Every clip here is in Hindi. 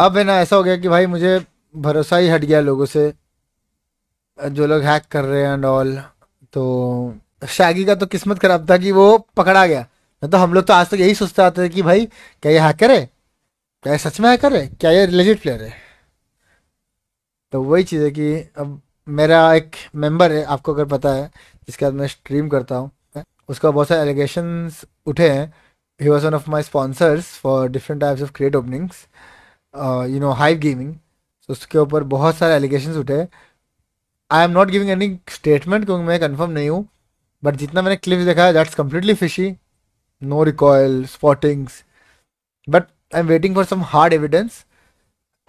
अब है ना ऐसा हो गया कि भाई मुझे भरोसा ही हट गया लोगों से जो लोग हैक कर रहे हैं एंड ऑल तो शागी का तो किस्मत खराब था कि वो पकड़ा गया नहीं तो हम लोग तो आज तक तो यही सोचते आते थे कि भाई क्या ये हैकर है क्या ये सच में हैकर है क्या ये लेजिट प्लेयर है तो वही चीज़ है कि अब मेरा एक मेंबर है आपको अगर पता है जिसके बाद मैं स्ट्रीम करता हूँ उसका बहुत सारे एलिगेशन उठे हैं he was one of my sponsors for different types of crate openings you know Hive gaming उसके ऊपर बहुत सारे एलिगेशन उठे I am not giving any statement क्योंकि मैं कन्फर्म नहीं हूँ बट जितना मैंने क्लिप्स देखा है that's completely fishy no recoil spottings but I am waiting for some hard evidence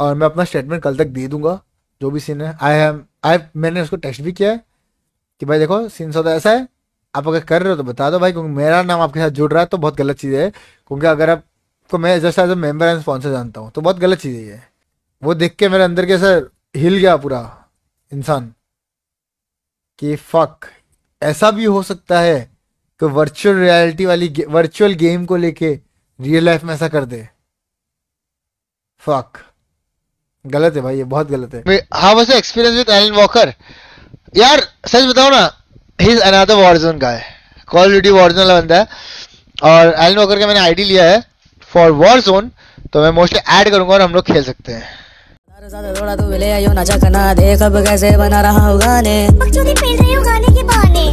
और मैं अपना स्टेटमेंट कल तक दे दूंगा जो भी सीन है आई हैम आई मैंने उसको टेक्स्ट भी किया है कि भाई देखो सीन सौदा ऐसा है आप अगर कर रहे हो तो बता दो भाई क्योंकि मेरा नाम आपके साथ जुड़ रहा है तो बहुत गलत चीज़ है क्योंकि अगर आप को मैं just as a member and sponsor जानता हूँ तो बहुत गलत चीज़ है ये वो देख के मेरे अंदर के सर हिल गया पूरा इंसान कि फक ऐसा भी हो सकता है कि वर्चुअल रियलिटी वाली गे, वर्चुअल गेम को लेके रियल लाइफ में ऐसा कर दे फक गलत है भाई ये बहुत गलत है हाँ वैसे एक्सपीरियंस विद एलन वॉकर यार सच बताओ ना ही इज अनादर वॉरजोन का है कॉल ड्यूटी वॉरजोन वाला बंदा है और एलन वॉकर का मैंने आईडी लिया है फॉर वॉर जोन तो मैं मोस्टली ऐड करूंगा और हम लोग खेल सकते हैं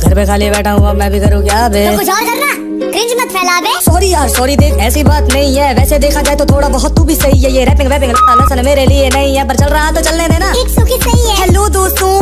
घर पे खाली बैठा हुआ मैं भी करूँ क्या तो मत फैला बे सॉरी यार सॉरी देख ऐसी बात नहीं है वैसे देखा जाए तो थोड़ा बहुत तू भी सही है ये रैपिंग वैपिंग मेरे लिए नहीं है पर चल रहा तो चलने देना एक सही है हेलो दोस्तों